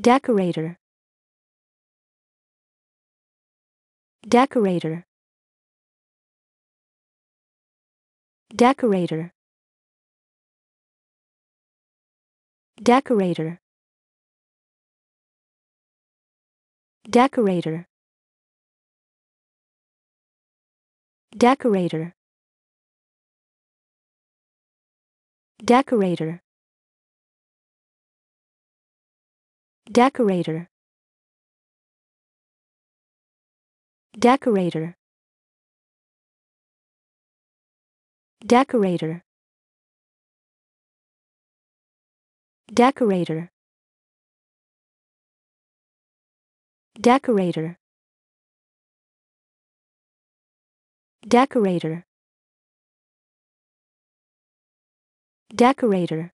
Decorator Decorator Decorator Decorator Decorator Decorator Decorator Decorator Decorator Decorator Decorator Decorator Decorator Decorator